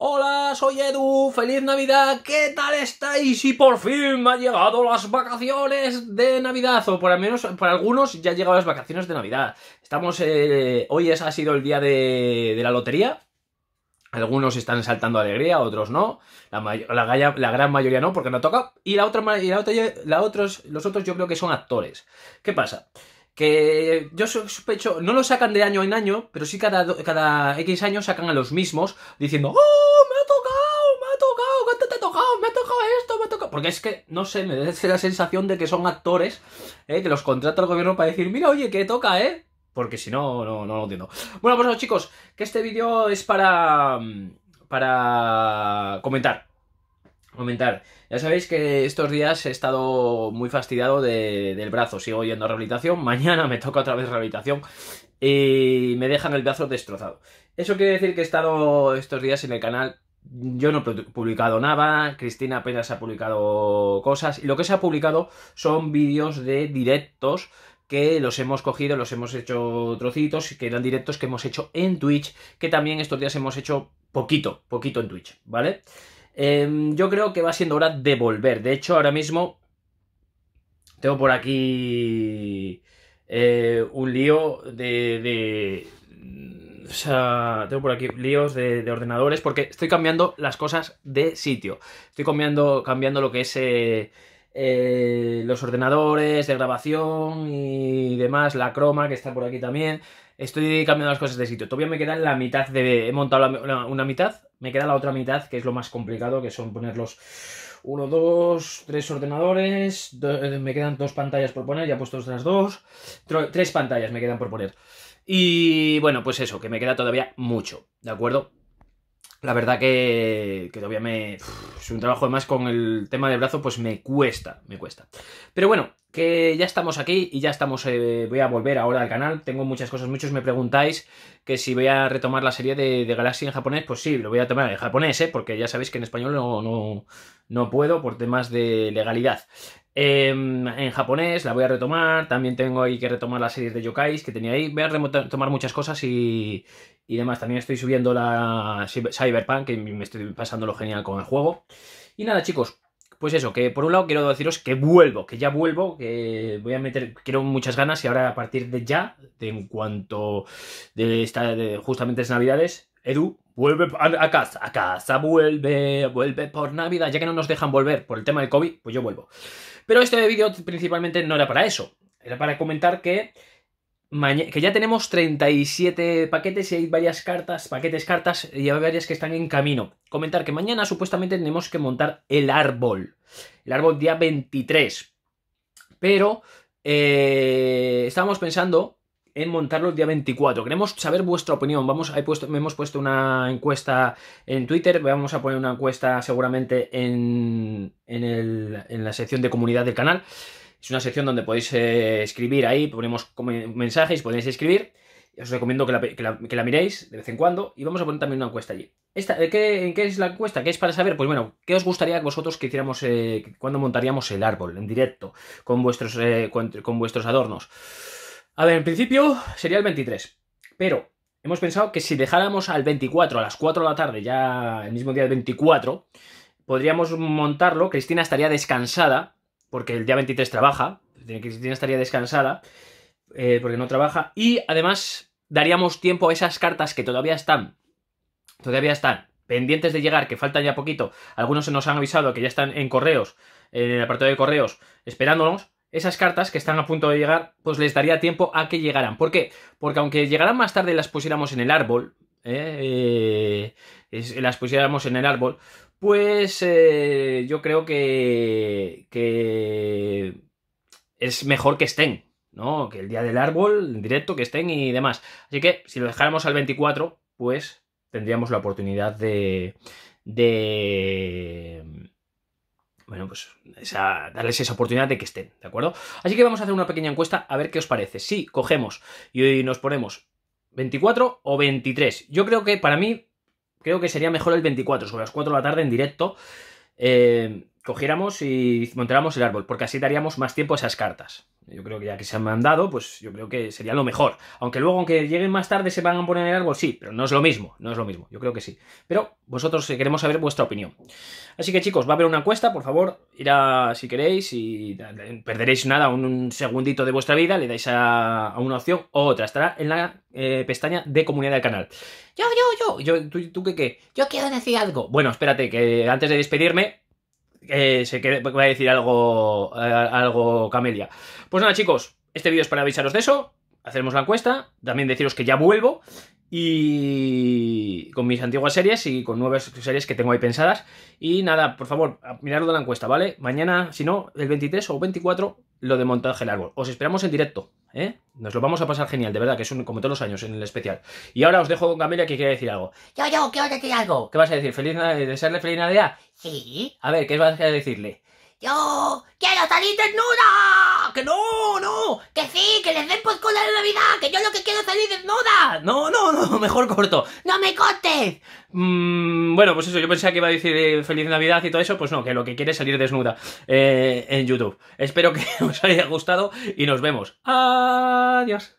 Hola, soy Edu, feliz Navidad, ¿qué tal estáis? Y por fin me han llegado las vacaciones de Navidad, o por al menos para algunos ya han llegado las vacaciones de Navidad. Estamos, eh, hoy es, ha sido el día de, la lotería, algunos están saltando alegría, otros no. La, gran mayoría no, porque no toca. Y la otra, y la la otros, los otros yo creo que son actores. ¿Qué pasa? que yo sospecho, no lo sacan de año en año, pero sí cada, cada X años sacan a los mismos diciendo, ¡Oh, me ha tocado, me ha tocado, cuánto te ha tocado, me ha tocado esto, me ha tocado... Porque es que, no sé, me da la sensación de que son actores eh, que los contrata el gobierno para decir, mira, oye, que toca, ¿eh? Porque si no, no, no lo entiendo. Bueno, pues no, chicos, que este vídeo es para... Mm, para comentar Comentar. Ya sabéis que estos días he estado muy fastidiado del brazo. Sigo yendo a rehabilitación. Mañana me toca otra vez rehabilitación. Y me dejan el brazo destrozado. Eso quiere decir que he estado estos días en el canal. Yo no he publicado nada. Cristina apenas ha publicado cosas. Y lo que se ha publicado son vídeos de directos que los hemos cogido, los hemos hecho trocitos, que eran directos que hemos hecho en Twitch, que también estos días hemos hecho poquito, poquito en Twitch, ¿vale? vale Em, yo creo que va siendo hora de volver. De hecho, ahora mismo tengo por aquí eh, un lío de, O sea, tengo por aquí líos de, ordenadores porque estoy cambiando las cosas de sitio. Estoy cambiando, cambiando lo que es... Eh, eh, los ordenadores de grabación y demás, la croma que está por aquí también. Estoy cambiando las cosas de sitio. Todavía me queda la mitad de... He montado una, mitad, me queda la otra mitad, que es lo más complicado, que son ponerlos... Uno, dos, tres ordenadores, eh, me quedan dos pantallas por poner, ya he puesto otras dos, tres pantallas me quedan por poner. Y bueno, pues eso, que me queda todavía mucho, ¿de acuerdo? La verdad que, que todavía me... Es un trabajo además con el tema del brazo, pues me cuesta, me cuesta. Pero bueno, que ya estamos aquí y ya estamos... Eh, voy a volver ahora al canal, tengo muchas cosas, muchos me preguntáis que si voy a retomar la serie de, de Galaxy en japonés, pues sí, lo voy a tomar en japonés, ¿eh? porque ya sabéis que en español no, no, no puedo por temas de legalidad. Em, en japonés, la voy a retomar. También tengo ahí que retomar las series de yokais que tenía ahí. Voy a retomar muchas cosas y, demás. También estoy subiendo la Cyberpunk, que me estoy pasando lo genial con el juego. Y nada, chicos, pues eso, que por un lado quiero deciros que vuelvo, que ya vuelvo, que voy a meter, quiero muchas ganas y ahora a partir de ya, de en cuanto de, esta, justamente es Navidades, Edu, vuelve a casa, a casa, vuelve, vuelve por Navidad, ya que no nos dejan volver por el tema del COVID, pues yo vuelvo. Pero este vídeo principalmente no era para eso, era para comentar que, que ya tenemos 37 paquetes y hay varias cartas, paquetes, cartas, y hay varias que están en camino. Comentar que mañana supuestamente tenemos que montar el árbol, el árbol día 23. Pero eh, estábamos pensando en montarlo el día 24. Queremos saber vuestra opinión. Vamos, hemos puesto una encuesta en Twitter, vamos a poner una encuesta seguramente en, en, la sección de comunidad del canal. Es una sección donde podéis eh, escribir ahí, ponemos mensajes, podéis escribir. Os recomiendo que la, miréis de vez en cuando y vamos a poner también una encuesta allí. Esta, ¿qué, ¿En qué es la encuesta? ¿Qué es para saber? Pues bueno, ¿qué os gustaría que vosotros que hiciéramos eh, cuando montaríamos el árbol en directo con vuestros, eh, con vuestros adornos? A ver, en principio sería el 23, pero hemos pensado que si dejáramos al 24, a las 4 de la tarde, ya el mismo día del 24, podríamos montarlo, Cristina estaría descansada, porque el día 23 trabaja, Cristina estaría descansada, eh, porque no trabaja, y además daríamos tiempo a esas cartas que todavía están, todavía están pendientes de llegar, que faltan ya poquito, algunos se nos han avisado que ya están en correos, en el apartado de correos, esperándonos, esas cartas que están a punto de llegar, pues les daría tiempo a que llegaran. ¿Por qué? Porque aunque llegaran más tarde las pusiéramos en el árbol, ¿eh? Eh, las pusiéramos en el árbol, pues eh, yo creo que, es mejor que estén, ¿no? Que el día del árbol, en directo, que estén y demás. Así que si lo dejáramos al 24, pues tendríamos la oportunidad de bueno, pues darles esa oportunidad de que estén, ¿de acuerdo? Así que vamos a hacer una pequeña encuesta a ver qué os parece. Si cogemos y nos ponemos 24 o 23. Yo creo que para mí, creo que sería mejor el 24, sobre las 4 de la tarde en directo. Eh, cogiéramos y montáramos el árbol, porque así daríamos más tiempo a esas cartas. Yo creo que ya que se han mandado, pues yo creo que sería lo mejor. Aunque luego, aunque lleguen más tarde, se van a poner en el árbol, sí, pero no es lo mismo, no es lo mismo, yo creo que sí. Pero vosotros eh, queremos saber vuestra opinión. Así que chicos, va a haber una encuesta, por favor, irá si queréis, y eh, perderéis nada, un, segundito de vuestra vida, le dais a, una opción o otra, estará en la eh, pestaña de comunidad del canal. Yo, yo, yo, tú qué qué? Yo quiero decir algo. Bueno, espérate, que antes de despedirme, eh, se quede, voy a decir algo, eh, algo camelia. Pues nada, chicos, este vídeo es para avisaros de eso. Hacemos la encuesta. También deciros que ya vuelvo. Y con mis antiguas series y con nuevas series que tengo ahí pensadas. Y nada, por favor, miradlo de la encuesta, ¿vale? Mañana, si no, el 23 o 24, lo de montaje Árbol, Os esperamos en directo. ¿eh? Nos lo vamos a pasar genial, de verdad, que es como todos los años en el especial. Y ahora os dejo con Camila que quiere decir algo. Yo, yo, quiero decir algo. ¿Qué vas a decir? ¿Feliz, ¿Desearle feliz Navidad? Sí. A ver, ¿qué vas a decirle? yo quiero salir desnuda, que no, no, que sí, que les den postcola de Navidad, que yo lo que quiero es salir desnuda. No, no, no, mejor corto. No me cortes. Mm, bueno, pues eso, yo pensaba que iba a decir eh, feliz Navidad y todo eso, pues no, que lo que quiere es salir desnuda eh, en YouTube. Espero que os haya gustado y nos vemos. Adiós.